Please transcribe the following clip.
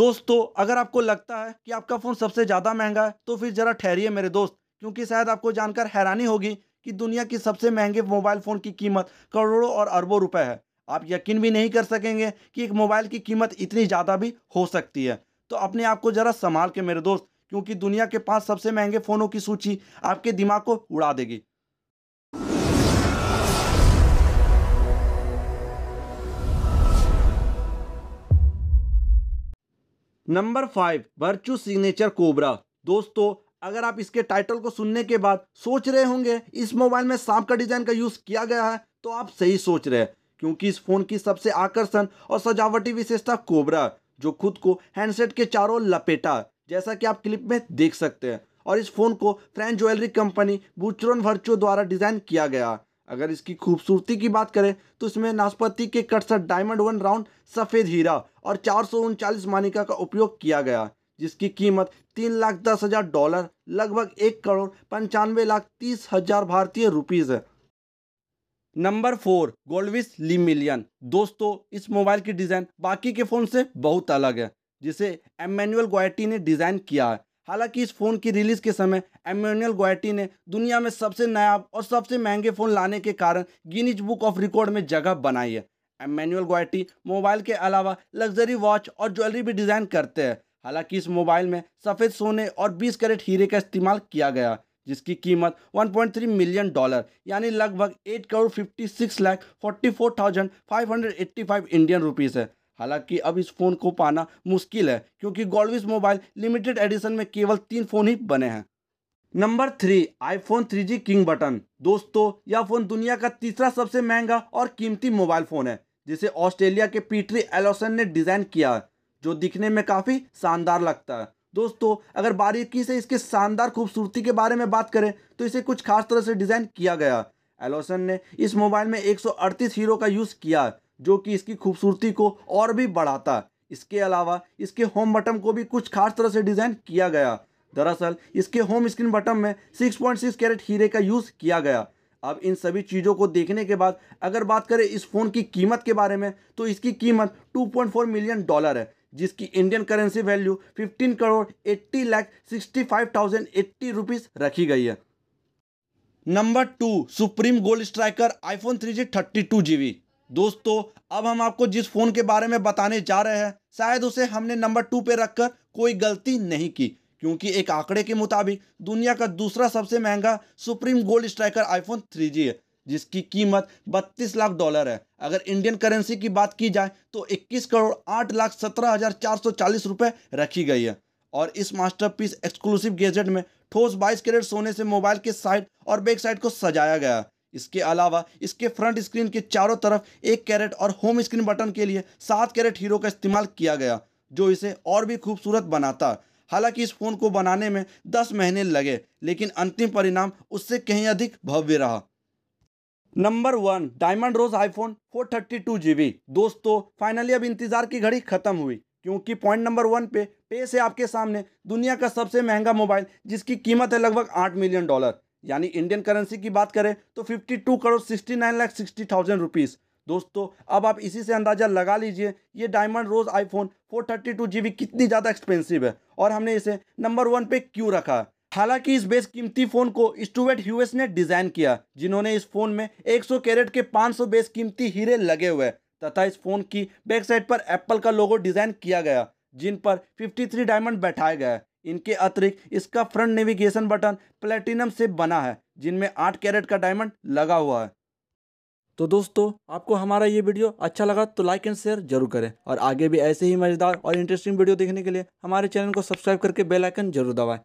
दोस्तों अगर आपको लगता है कि आपका फ़ोन सबसे ज़्यादा महंगा है तो फिर ज़रा ठहरिए मेरे दोस्त क्योंकि शायद आपको जानकर हैरानी होगी कि दुनिया की सबसे महंगे मोबाइल फ़ोन की कीमत करोड़ों और अरबों रुपए है आप यकीन भी नहीं कर सकेंगे कि एक मोबाइल की कीमत इतनी ज़्यादा भी हो सकती है तो अपने आप को ज़रा संभाल के मेरे दोस्त क्योंकि दुनिया के पाँच सबसे महंगे फ़ोनों की सूची आपके दिमाग को उड़ा देगी number five Vertu Signature Cobra दोस्तों अगर आप इसके टाइटल को सुनने के बाद सोच रहे होंगे इस मोबाइल में सांप का डिजाइन का यूज किया गया है तो आप सही सोच रहे हैं क्योंकि इस फोन की सबसे आकर्षण और सजावटी विशेषता कोबरा जो खुद को हैंडसेट के चारों लपेटा जैसा कि आप क्लिप में देख सकते हैं और इस फोन को French jewellery company Boucheron Vertu द्वारा डिजाइन किया गया अगर इसकी खूबसूरती की बात करें तो इसमें नाशपाती के कटसठ डायमंड वन राउंड सफ़ेद हीरा और चार सौ उनचालीस मानिका का उपयोग किया गया जिसकी कीमत तीन लाख दस हज़ार डॉलर लगभग एक करोड़ पंचानवे लाख तीस हज़ार भारतीय रुपीज़ है number four Goldvish Le Million दोस्तों इस मोबाइल की डिज़ाइन बाकी के फ़ोन से बहुत अलग है जिसे एमैनुअल गोयटी ने डिज़ाइन किया है हालांकि इस फ़ोन की रिलीज़ के समय एम्यूनियल गोयटी ने दुनिया में सबसे नया और सबसे महंगे फ़ोन लाने के कारण गिनीज बुक ऑफ रिकॉर्ड में जगह बनाई है एम्यूनियल गोयटी मोबाइल के अलावा लग्जरी वॉच और ज्वेलरी भी डिज़ाइन करते हैं हालांकि इस मोबाइल में सफ़ेद सोने और 20 कैरेट हीरे का इस्तेमाल किया गया जिसकी कीमत 1.3 मिलियन डॉलर यानी लगभग 8 करोड़ 56 लाख 44,585 इंडियन रुपीस है हालांकि अब इस फ़ोन को पाना मुश्किल है क्योंकि गोल्डविस मोबाइल लिमिटेड एडिशन में केवल तीन फ़ोन ही बने हैं number three iPhone 3G king button दोस्तों यह फ़ोन दुनिया का तीसरा सबसे महंगा और कीमती मोबाइल फ़ोन है जिसे ऑस्ट्रेलिया के पीटरी एलोसन ने डिज़ाइन किया जो दिखने में काफ़ी शानदार लगता है दोस्तों अगर बारीकी से इसके शानदार खूबसूरती के बारे में बात करें तो इसे कुछ खास तरह से डिज़ाइन किया गया एलोसन ने इस मोबाइल में 138 हीरो का यूज़ किया जो कि इसकी खूबसूरती को और भी बढ़ाता इसके अलावा इसके होम बटन को भी कुछ खास तरह से डिज़ाइन किया गया दरअसल इसके होम स्क्रीन बटन में 6.6 कैरेट हीरे का यूज़ किया गया अब इन सभी चीज़ों को देखने के बाद अगर बात करें इस फ़ोन की कीमत के बारे में तो इसकी कीमत 2.4 मिलियन डॉलर है जिसकी Indian currency value 15 crore 80 lakh 65,080 rupees रखी गई है number two Supreme Gold Striker iPhone three G thirty two G दोस्तों अब हम आपको जिस फ़ोन के बारे में बताने जा रहे हैं शायद उसे हमने नंबर टू पे रखकर कोई गलती नहीं की क्योंकि एक आंकड़े के मुताबिक दुनिया का दूसरा सबसे महंगा Supreme Gold Striker iPhone three है जिसकी कीमत 32 लाख डॉलर है अगर इंडियन करेंसी की बात की जाए तो 21 करोड़ आठ लाख सत्रह हज़ार चार सौ चालीस रुपये रखी गई है और इस मास्टरपीस एक्सक्लूसिव गैजेट में ठोस 22 कैरेट सोने से मोबाइल के साइड और बैक साइड को सजाया गया है इसके अलावा इसके फ्रंट स्क्रीन के चारों तरफ एक कैरेट और होम स्क्रीन बटन के लिए सात कैरेट हीरो का इस्तेमाल किया गया जो इसे और भी खूबसूरत बनाता हालांकि इस फ़ोन को बनाने में दस महीने लगे लेकिन अंतिम परिणाम उससे कहीं अधिक भव्य रहा number one Diamond Rose iPhone four thirty दोस्तों फाइनली अब इंतजार की घड़ी खत्म हुई क्योंकि पॉइंट नंबर वन पे पेश है आपके सामने दुनिया का सबसे महंगा मोबाइल जिसकी कीमत है लगभग आठ मिलियन डॉलर यानी इंडियन करेंसी की बात करें तो fifty two crore sixty nine lakh sixty thousand rupees दोस्तों अब आप इसी से अंदाज़ा लगा लीजिए ये डायमंड रोज आईफोन 432 जीबी कितनी ज़्यादा एक्सपेंसिव है और हमने इसे नंबर वन पे क्यों रखा हालांकि इस बेस कीमती फ़ोन को स्टूवेट ह्यूएस ने डिज़ाइन किया जिन्होंने इस फ़ोन में एक कैरेट के पाँच बेस कीमती हीरे लगे हुए तथा इस फ़ोन की बैक साइड पर एप्पल का लोगो डिज़ाइन किया गया जिन पर फिफ्टी डायमंड बैठाए गए इनके अतिरिक्त इसका फ्रंट नेविगेशन बटन प्लेटिनम से बना है जिनमें आठ कैरेट का डायमंड लगा हुआ है तो दोस्तों आपको हमारा ये वीडियो अच्छा लगा तो लाइक एंड शेयर जरूर करें और आगे भी ऐसे ही मज़ेदार और इंटरेस्टिंग वीडियो देखने के लिए हमारे चैनल को सब्सक्राइब करके बेल आइकन जरूर दबाएं